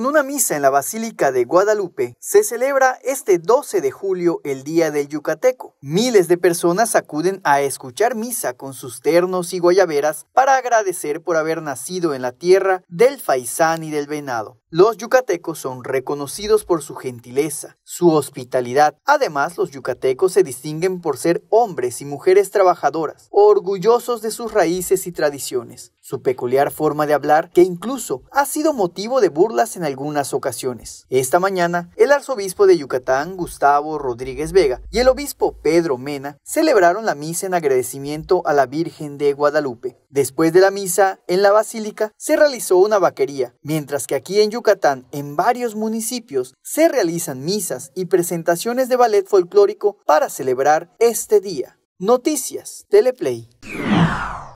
Con una misa en la Basílica de Guadalupe, se celebra este 12 de julio el Día del Yucateco. Miles de personas acuden a escuchar misa con sus ternos y guayaberas para agradecer por haber nacido en la tierra del faisán y del venado. Los yucatecos son reconocidos por su gentileza, su hospitalidad. Además, los yucatecos se distinguen por ser hombres y mujeres trabajadoras, orgullosos de sus raíces y tradiciones. Su peculiar forma de hablar, que incluso ha sido motivo de burlas en algunas ocasiones. Esta mañana, el arzobispo de Yucatán, Gustavo Rodríguez Vega, y el obispo Pedro Mena celebraron la misa en agradecimiento a la Virgen de Guadalupe, Después de la misa, en la basílica se realizó una vaquería, mientras que aquí en Yucatán, en varios municipios, se realizan misas y presentaciones de ballet folclórico para celebrar este día. Noticias Teleplay.